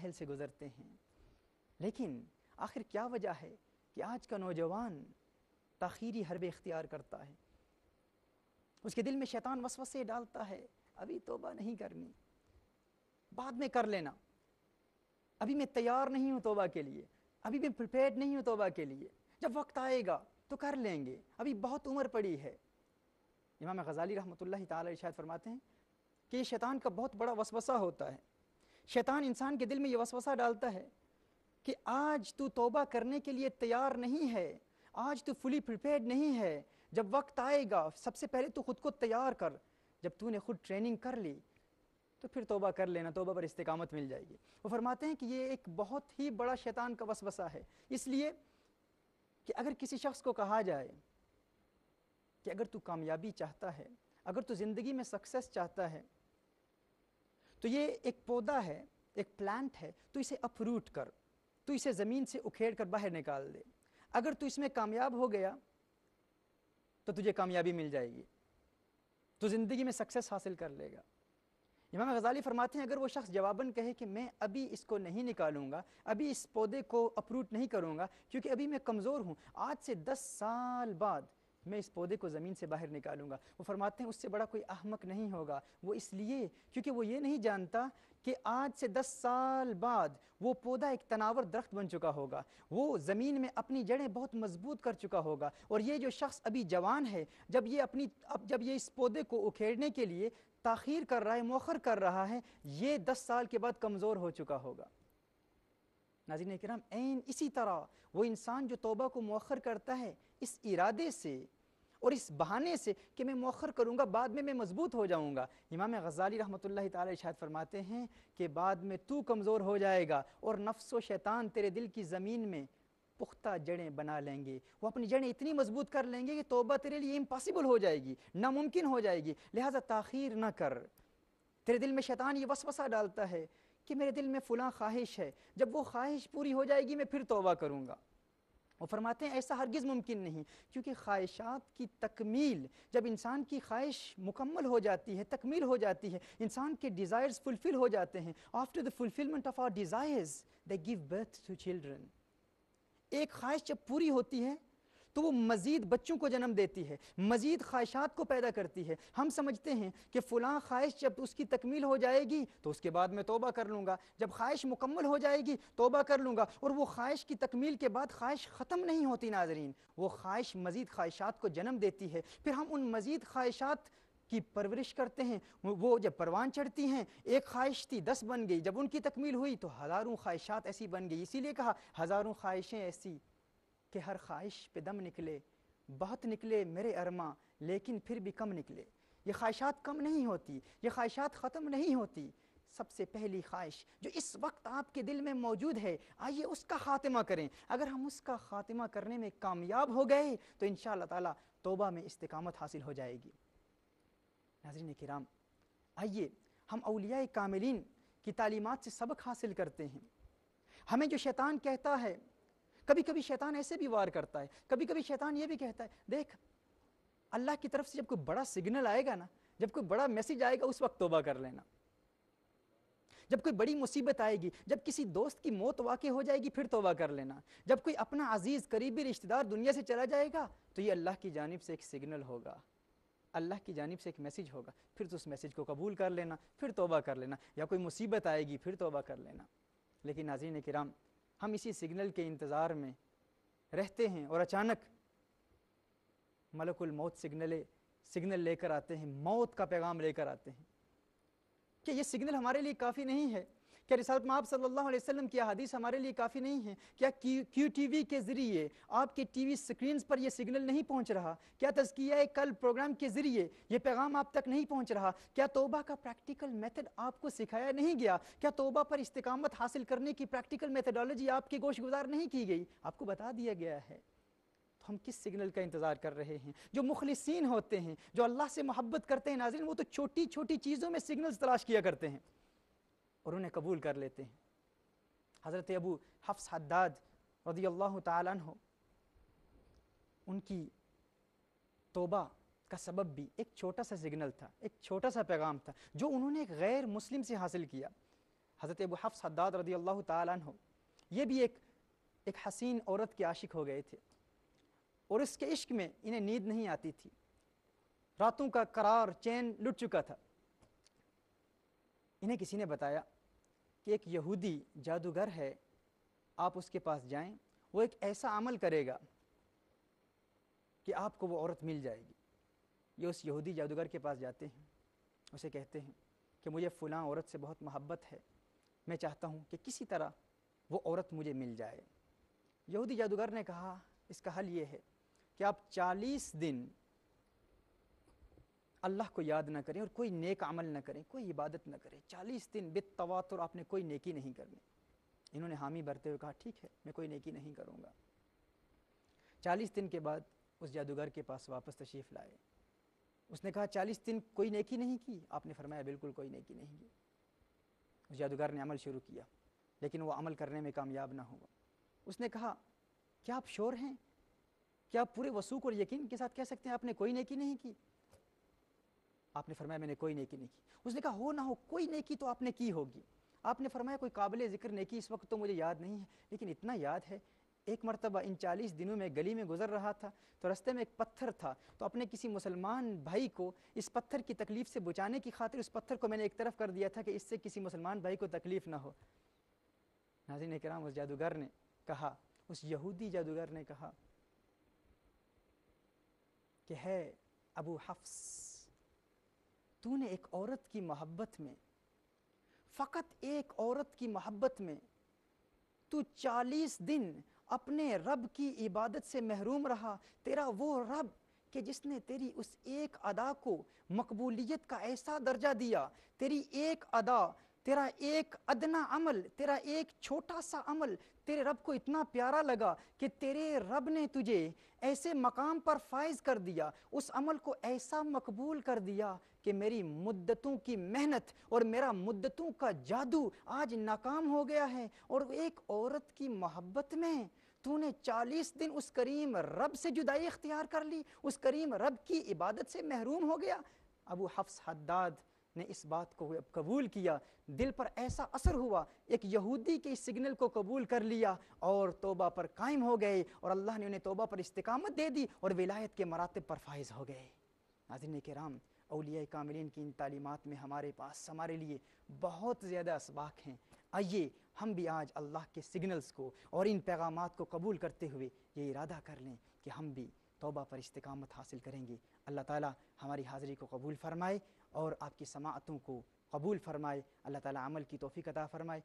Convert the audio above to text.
मराहल से गुज़रते हैं लेकिन आखिर क्या वजह है कि आज का नौजवान तखीरी हरब इख्तियार करता है उसके दिल में शैतान वसवसे डालता है अभी तोबा नहीं करनी बाद में कर लेना अभी मैं तैयार नहीं हूँ तोबा के लिए अभी मैं प्रिपेयर नहीं हूँ तोबा के लिए जब वक्त आएगा तो कर लेंगे अभी बहुत उम्र पड़ी है इमाम गजाली रहमत ला शायद फरमाते हैं कि शैतान का बहुत बड़ा वसवसा होता है शैतान इंसान के दिल में ये वसवसा डालता है कि आज तू तोबा करने के लिए तैयार नहीं है आज तू फुली प्रिपेयर्ड नहीं है जब वक्त आएगा सबसे पहले तू खुद को तैयार कर जब तूने खुद ट्रेनिंग कर ली तो फिर तोबा कर लेना तोबा पर इस्तकामत मिल जाएगी वो फरमाते हैं कि ये एक बहुत ही बड़ा शैतान का वसवसा है इसलिए कि अगर किसी शख्स को कहा जाए कि अगर तू कामयाबी चाहता है अगर तू ज़िंदगी में सक्सेस चाहता है तो ये एक पौधा है एक प्लांट है तो इसे अपरूट कर तो इसे ज़मीन से उखेड़ कर बाहर निकाल दे अगर तू इसमें कामयाब हो गया तो तुझे कामयाबी मिल जाएगी तो ज़िंदगी में सक्सेस हासिल कर लेगा इमाम गजाली फरमाते हैं अगर वो शख्स जवाबन कहे कि मैं अभी इसको नहीं निकालूंगा अभी इस पौधे को अपरूट नहीं करूंगा क्योंकि अभी मैं कमज़ोर हूँ आज से दस साल बाद मैं इस पौधे को ज़मीन से बाहर निकालूंगा वो फरमाते हैं उससे बड़ा कोई अहमक नहीं होगा वो इसलिए क्योंकि वो ये नहीं जानता कि आज से दस साल बाद वो पौधा एक तनावर दरख्त बन चुका होगा वो ज़मीन में अपनी जड़ें बहुत मजबूत कर चुका होगा और ये जो शख्स अभी जवान है जब ये अपनी अब जब ये इस पौधे को उखेड़ने के लिए ताखीर कर रहा है मौखर कर रहा है ये दस साल के बाद कमज़ोर हो चुका होगा नाजिन कराम इसी तरह वो इंसान जो तोबा को मौखर करता है इस इरादे से और इस बहाने से कि मैं मौखर करूंगा बाद में मैं मजबूत हो जाऊँगा इमाम गजाली रहमत तारशाद फरमाते हैं कि बाद में तू कमज़ोर हो जाएगा और नफ्स व शैतान तेरे दिल की ज़मीन में पुख्ता जड़ें बना लेंगे वो अपनी जड़ें इतनी मजबूत कर लेंगे कि तोबा तेरे लिए इम्पॉसिबल हो जाएगी नामुमकिन हो जाएगी लिहाजा तखिर ना कर तेरे दिल में शैतान ये वसवसा डालता है कि मेरे दिल में फ़लाँ ख्वाहिश है जब वो ख्वाहिश पूरी हो जाएगी मैं फिर तोबा करूँगा और फरमाते हैं ऐसा हरगिज़ मुमकिन नहीं क्योंकि ख्वाहिशात की तकमील जब इंसान की ख्वाहिश मुकम्मल हो जाती है तकमील हो जाती है इंसान के डिज़ायर्स फुलफ़िल हो जाते हैं after the fulfilment of our desires they give birth to children एक ख्वाहिश जब पूरी होती है तो वो मज़ीद बच्चों को जन्म देती है मज़ीद ख्वाहिशात को पैदा करती है हम समझते हैं कि फ़लाँ ख्वाहिश जब उसकी तकमील हो जाएगी तो उसके बाद मैं तोबा कर लूँगा जब ख्वाहिश मुकम्मल हो जाएगी तोबा कर लूँगा और वो ख्वाहिश की तकमील के बाद ख्वाहिश ख़त्म नहीं होती नाजरीन वो ख्वाहिश मज़ीद ख्वाहिशात को जन्म देती है फिर हम उन मज़ीद ख्वाहिशात की परवरिश करते हैं वो जब परवान चढ़ती हैं एक ख्वाहिश थी दस बन गई जब उनकी तकमील हुई तो हज़ारों ख्वाहिशात ऐसी बन गई इसीलिए कहा हज़ारों ख्वाहिशें ऐसी कि हर ख्वाहिश पे दम निकले बहुत निकले मेरे अरमा लेकिन फिर भी कम निकले ये ख्वाहिशात कम नहीं होती ये ख्वाहिशात ख़त्म नहीं होती सबसे पहली ख्वाहिश जो इस वक्त आपके दिल में मौजूद है आइए उसका ख़ात्मा करें अगर हम उसका ख़ात्मा करने में कामयाब हो गए तो इन ताला तौबा में इस्तकामत हासिल हो जाएगी नाजरीन कराम आइए हम अलिया कामिलीन की तालीमत से सबक हासिल करते हैं हमें जो शैतान कहता है कभी कभी शैतान ऐसे भी वार करता है कभी कभी शैतान ये भी कहता है देख अल्लाह की तरफ से जब कोई बड़ा सिग्नल आएगा ना जब कोई बड़ा मैसेज आएगा उस वक्त तोबा कर लेना जब कोई बड़ी मुसीबत आएगी जब किसी दोस्त की मौत वाक़ हो जाएगी फिर तोबा कर लेना जब कोई अपना अजीज़ करीबी रिश्तेदार दुनिया से चला जाएगा तो ये अल्लाह की जानब से एक सिग्नल होगा अल्लाह की जानब से एक मैसेज होगा फिर तो उस मैसेज को कबूल कर लेना फिर तोबा कर लेना या कोई मुसीबत आएगी फिर तोबा कर लेना लेकिन नाजीन कराम हम इसी सिग्नल के इंतज़ार में रहते हैं और अचानक मलकुल मौत सिग्नल सिग्नल लेकर आते हैं मौत का पैगाम लेकर आते हैं क्या ये सिग्नल हमारे लिए काफ़ी नहीं है क्या रिसालत माब सल्लल्लाहु की हदीस हमारे लिए काफ़ी नहीं है क्या क्यू वी के ज़रिए आपके टीवी स्क्रीन पर यह सिग्नल नहीं पहुँच रहा क्या तजकिया कल प्रोग्राम के ज़रिए यह पैगाम आप तक नहीं पहुँच रहा क्या तोबा का प्रैक्टिकल मेथड आपको सिखाया नहीं गया क्या तोबा पर इस्तकामत हासिल करने की प्रैक्टिकल मेथडोलॉजी आपके गोश गुजार नहीं की गई आपको बता दिया गया है तो हम किस सिग्नल का इंतज़ार कर रहे हैं जो मुखलसिन होते हैं जो अल्लाह से मोहब्बत करते हैं नाजिन वो तो छोटी छोटी चीज़ों में सिग्नल्स तलाश किया करते हैं और उन्हें कबूल कर लेते हैं हज़रत अबू हफ्स हद्दाद रदी अल्लाह तहो उनकी तोबा का सबब भी एक छोटा सा सिग्नल था एक छोटा सा पैगाम था जो उन्होंने एक गैर मुस्लिम से हासिल किया हज़रत अबू हफ्स हद्दाद रदी अल्लाह तहो ये भी एक एक हसीन औरत के आशिक हो गए थे और इसके इश्क में इन्हें नींद नहीं आती थी रातों का करार चैन लुट चुका था इन्हें किसी ने बताया कि एक यहूदी जादूगर है आप उसके पास जाएं वो एक ऐसा अमल करेगा कि आपको वो औरत मिल जाएगी ये उस यहूदी जादूगर के पास जाते हैं उसे कहते हैं कि मुझे फ़लाँ औरत से बहुत मोहब्बत है मैं चाहता हूँ कि किसी तरह वो औरत मुझे मिल जाए यहूदी जादूगर ने कहा इसका हल ये है कि आप 40 दिन अल्लाह को याद ना करें और कोई नेक अमल ना करें कोई इबादत ना करें चालीस दिन और आपने कोई नेकी नहीं करनी इन्होंने हामी भरते हुए कहा ठीक है मैं कोई नेकी नहीं करूँगा चालीस दिन के बाद उस जादूगर के पास वापस तशरीफ़ लाए उसने कहा चालीस दिन कोई नेकी नहीं की आपने फरमाया बिल्कुल कोई नेकी नहीं की उस जादूगर ने अमल शुरू किया लेकिन वो अमल करने में कामयाब ना हुआ उसने कहा क्या आप शोर हैं क्या आप पूरे वसूख और यकीन के साथ कह सकते हैं आपने कोई नेकी नहीं की आपने फरमाया मैंने कोई नेकी नहीं की उसने कहा हो ना हो कोई नेकी तो आपने की होगी आपने फरमाया कोई काबिल ज़िक्र नेकी इस वक्त तो मुझे याद नहीं है लेकिन इतना याद है एक मरतबा इन चालीस दिनों में गली में गुजर रहा था तो रस्ते में एक पत्थर था तो अपने किसी मुसलमान भाई को इस पत्थर की तकलीफ़ से बचाने की खातिर उस पत्थर को मैंने एक तरफ कर दिया था कि इससे किसी मुसलमान भाई को तकलीफ़ ना हो नाजिन कराम उस जादूगर ने कहा उस यहूदी जादूगर ने कहा कि है अबू हफ्स तूने एक औरत की मोहब्बत में फ़कत एक औरत की मोहब्बत में तू चालीस दिन अपने रब की इबादत से महरूम रहा तेरा वो रब कि जिसने तेरी उस एक अदा को मकबूलियत का ऐसा दर्जा दिया तेरी एक अदा तेरा एक अदना अमल तेरा एक छोटा सा अमल तेरे रब को इतना प्यारा लगा कि तेरे रब ने तुझे ऐसे मकाम पर फायज कर दिया उस अमल को ऐसा मकबूल कर दिया कि मेरी मुद्दतों की मेहनत और मेरा मुद्दतों का जादू आज नाकाम हो गया है और एक औरत की मोहब्बत में तूने चालीस दिन उस करीम रब से जुदाई इख्तियार कर ली उस करीम रब की इबादत से महरूम हो गया अबू हफ्स हद्दाद ने इस बात को कबूल किया दिल पर ऐसा असर हुआ एक यहूदी के इस सिग्नल को कबूल कर लिया और तोबा पर कायम हो गए और अल्लाह ने उन्हें तोबा पर इस्तकामत दे दी और विलायत के मरातब पर फायज हो गए नाजिन के राम अलिया कामिलीन की इन तालीमत में हमारे पास हमारे लिए बहुत ज़्यादा इसबाक हैं आइए हम भी आज अल्लाह के सिग्नल्स को और इन पैगाम को कबूल करते हुए ये इरादा कर लें कि हम भी तोबा पर इस्तकामत हासिल करेंगे अल्लाह ताला हमारी हाज़िरी को कबूल फ़रमाए और आपकी समातों को कबूल फ़रमाए अल्लाह ताला अमल की तोफ़ी अदा फ़रमाए